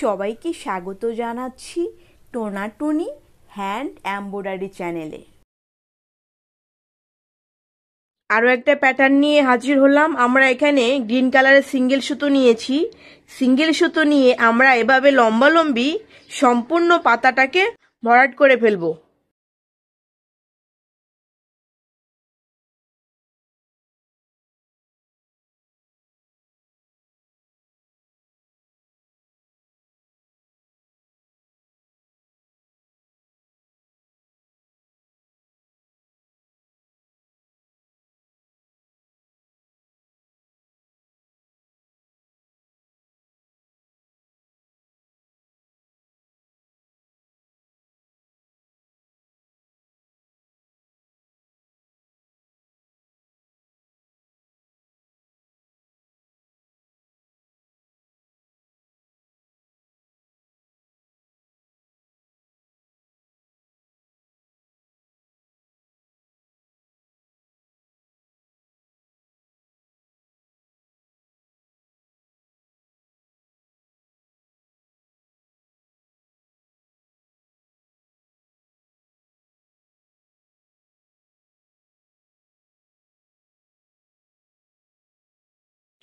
সবাইকে স্বাগত জানাচ্ছি টোনাটুনি হ্যান্ড এম্ব্রয়ডারি চ্যানেলে আরও একটা প্যাটার্ন নিয়ে হাজির হলাম আমরা এখানে গ্রিন কালারের সিঙ্গেল সুতো নিয়েছি সিঙ্গেল সুতো নিয়ে আমরা এভাবে লম্বালম্বি সম্পূর্ণ পাতাটাকে ভরাট করে ফেলবো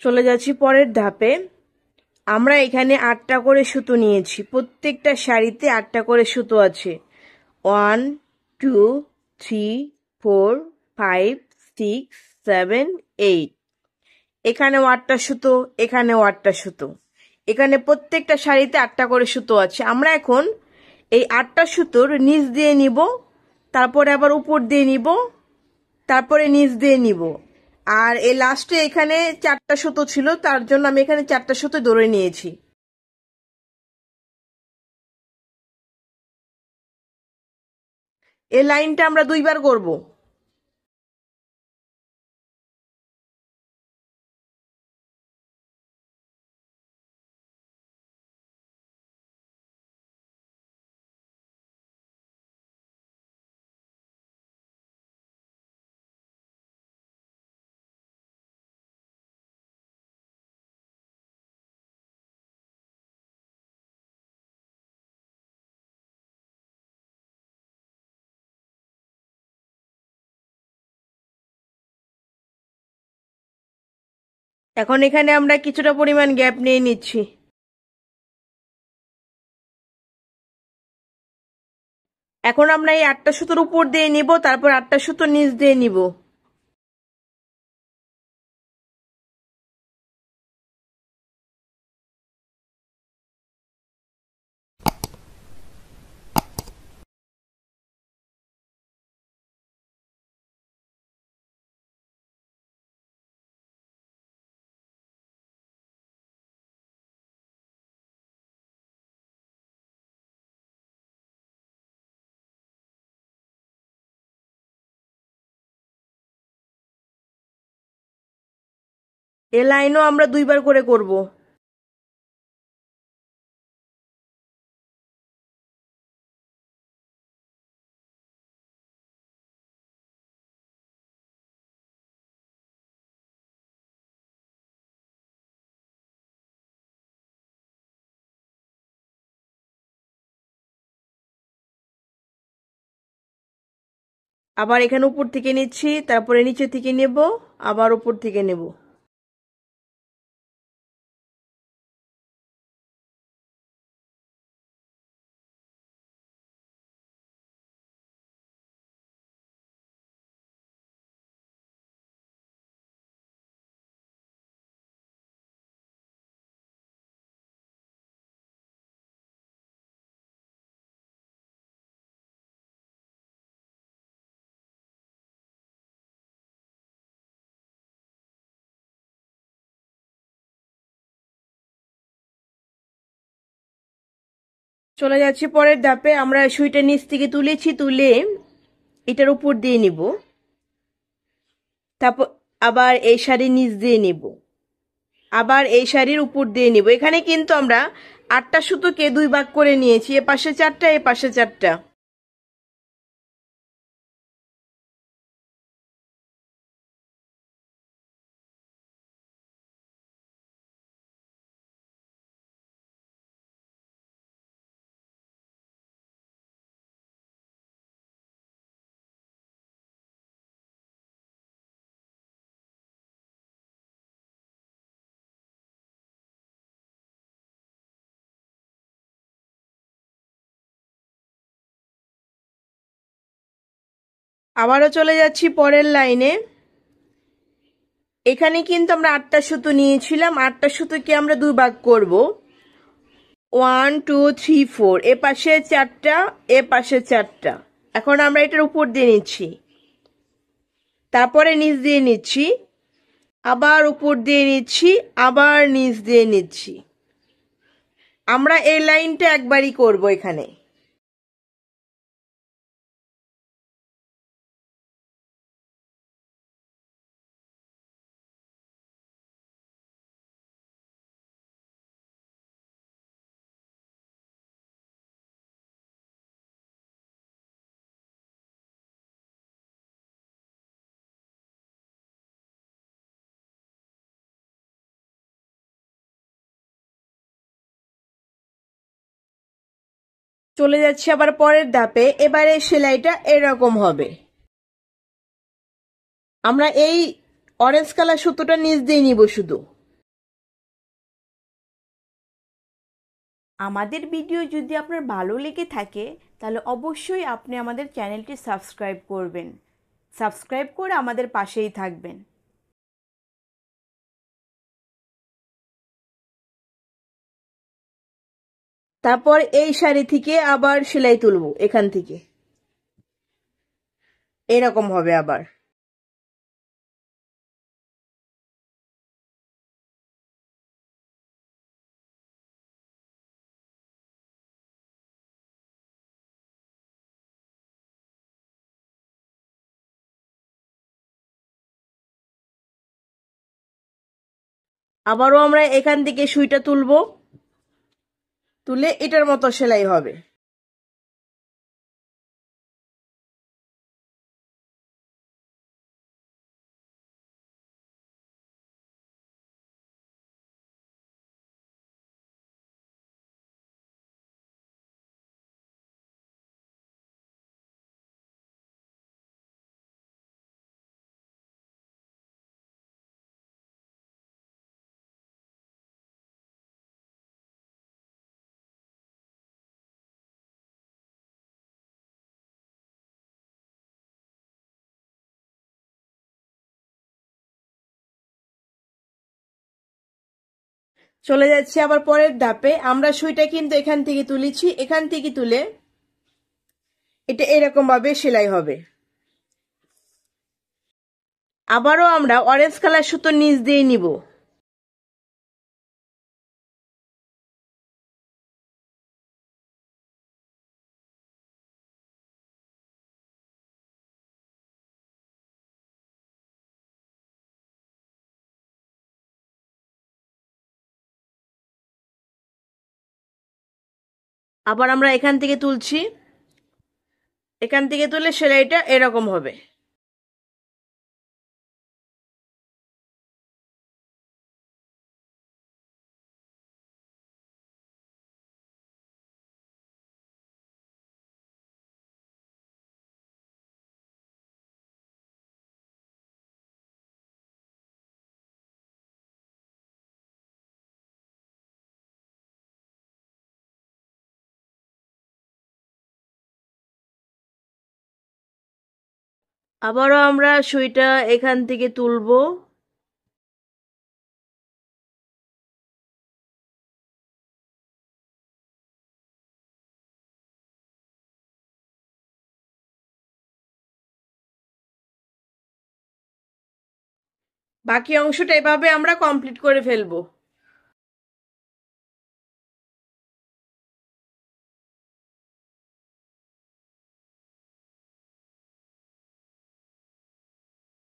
চলে যাচ্ছি পরের ধাপে আমরা এখানে আটটা করে সুতো নিয়েছি প্রত্যেকটা শাড়িতে আটটা করে সুতো আছে one two three four five six seven eight এখানেও আটটা সুতো এখানেও আটটা সুতো এখানে প্রত্যেকটা শাড়িতে আটটা করে সুতো আছে আমরা এখন এই আটটা সুতোর নিচ দিয়ে নিব তারপরে আবার উপর দিয়ে নিব তারপরে নিচ দিয়ে নিব আর এই লাস্টে এখানে চারটা সুতো ছিল তার জন্য আমি এখানে চারটা সুতো ধরে নিয়েছি এই লাইনটা আমরা দুইবার করবো এখন এখানে আমরা কিছুটা পরিমাণ গ্যাপ নিয়ে নিচ্ছি এখন আমরা এই আটটা সুতোর উপর দিয়ে নিব তারপর আটটা সুতো নিচ দিয়ে নিব এ লাইনও আমরা দুইবার করে করব। আবার এখানে উপর থেকে নিচ্ছি তারপরে নিচে থেকে নেব আবার উপর থেকে নেব চলে যাচ্ছি পরের ধাপে আমরা সুইটা নিচ থেকে তুলেছি তুলে এটার উপর দিয়ে নিব তারপর আবার এই শাড়ির নিচ দিয়ে নিব আবার এই শাড়ির উপর দিয়ে নিব এখানে কিন্তু আমরা আটটা সুতোকে দুই ভাগ করে নিয়েছি এ পাশে চারটা এ পাশে চারটা আবারও চলে যাচ্ছি পরের লাইনে এখানে কিন্তু আমরা আটটা সুতো নিয়েছিলাম আটটা সুতোকে আমরা দুই ভাগ করব ওয়ান টু থ্রি ফোর এ পাশে চারটা এ পাশে চারটা এখন আমরা এটার উপর দিয়ে নিচ্ছি তারপরে নিচ দিয়ে নিচ্ছি আবার উপর দিয়ে নিচ্ছি আবার নিচ দিয়ে নিচ্ছি আমরা এই লাইনটা একবারই করব এখানে চলে যাচ্ছি আবার পরের ধাপে এবারে সেলাইটা এরকম হবে আমরা এই অরেঞ্জ কালার সুতোটা নিচ দিয়ে নিব শুধু আমাদের ভিডিও যদি আপনার ভালো লেগে থাকে তাহলে অবশ্যই আপনি আমাদের চ্যানেলটি সাবস্ক্রাইব করবেন সাবস্ক্রাইব করে আমাদের পাশেই থাকবেন তারপর এই শাড়ি থেকে আবার সেলাই তুলব এখান থেকে এরকম হবে আবার আবারও আমরা এখান থেকে সুইটা তুলবো তুলে এটার মতো সেলাই হবে চলে যাচ্ছি আবার পরের ধাপে আমরা সুইটা কিন্তু এখান থেকে তুলেছি এখান থেকে তুলে এটা এরকম ভাবে সেলাই হবে আবারও আমরা অরেঞ্জ কালার সুতো নিচ দিয়ে নিব আবার আমরা এখান থেকে তুলছি এখান থেকে তুলে সেলাইটা এরকম হবে আবারও আমরা সুইটা এখান থেকে তুলব বাকি অংশটা এভাবে আমরা কমপ্লিট করে ফেলবো